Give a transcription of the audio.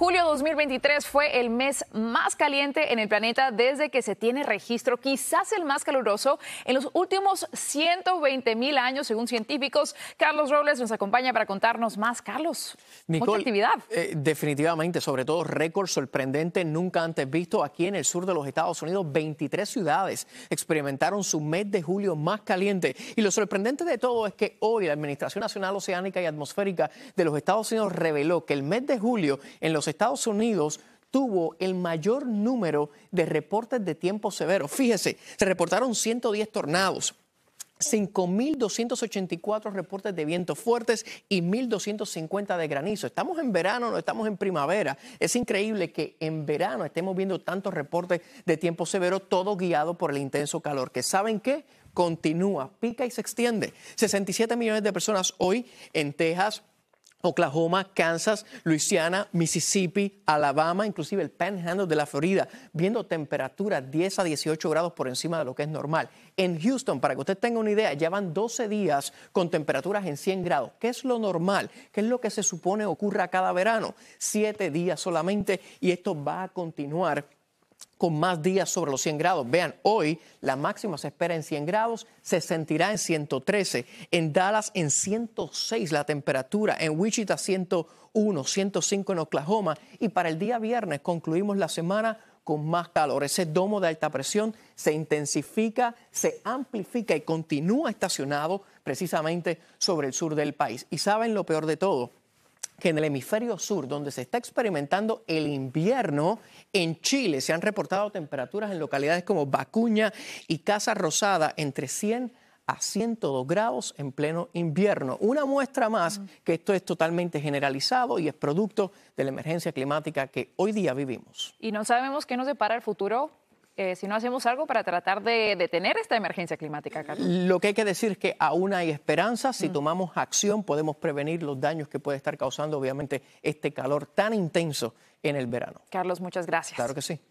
Julio 2023 fue el mes más caliente en el planeta desde que se tiene registro, quizás el más caluroso en los últimos 120 mil años, según científicos. Carlos Robles nos acompaña para contarnos más. Carlos, mucha actividad. Eh, definitivamente, sobre todo récord sorprendente nunca antes visto aquí en el sur de los Estados Unidos. 23 ciudades experimentaron su mes de julio más caliente. Y lo sorprendente de todo es que hoy la Administración Nacional Oceánica y Atmosférica de los Estados Unidos reveló que el mes de julio en los Estados Unidos tuvo el mayor número de reportes de tiempo severo. Fíjese, se reportaron 110 tornados. 5.284 reportes de vientos fuertes y 1.250 de granizo. Estamos en verano, no estamos en primavera. Es increíble que en verano estemos viendo tantos reportes de tiempo severo, todo guiado por el intenso calor. ¿Que saben qué? Continúa, pica y se extiende. 67 millones de personas hoy en Texas, Oklahoma, Kansas, Luisiana, Mississippi, Alabama, inclusive el Panhandle de la Florida, viendo temperaturas 10 a 18 grados por encima de lo que es normal. En Houston, para que usted tenga una idea, ya van 12 días con temperaturas en 100 grados. ¿Qué es lo normal? ¿Qué es lo que se supone ocurra cada verano? Siete días solamente y esto va a continuar con más días sobre los 100 grados. Vean, hoy la máxima se espera en 100 grados, se sentirá en 113, en Dallas en 106 la temperatura, en Wichita 101, 105 en Oklahoma y para el día viernes concluimos la semana con más calor. Ese domo de alta presión se intensifica, se amplifica y continúa estacionado precisamente sobre el sur del país. Y saben lo peor de todo, que en el hemisferio sur, donde se está experimentando el invierno, en Chile se han reportado temperaturas en localidades como Vacuña y Casa Rosada entre 100 a 102 grados en pleno invierno. Una muestra más que esto es totalmente generalizado y es producto de la emergencia climática que hoy día vivimos. ¿Y no sabemos qué nos depara el futuro? Eh, si no hacemos algo para tratar de detener esta emergencia climática, Carlos. Lo que hay que decir es que aún hay esperanza. Si mm. tomamos acción, podemos prevenir los daños que puede estar causando, obviamente, este calor tan intenso en el verano. Carlos, muchas gracias. Claro que sí.